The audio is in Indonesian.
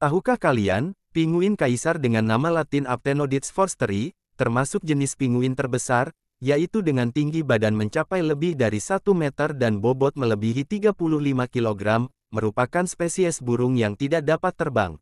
Tahukah kalian, pinguin kaisar dengan nama latin Aptenodits forsteri, termasuk jenis pinguin terbesar, yaitu dengan tinggi badan mencapai lebih dari 1 meter dan bobot melebihi 35 kg, merupakan spesies burung yang tidak dapat terbang.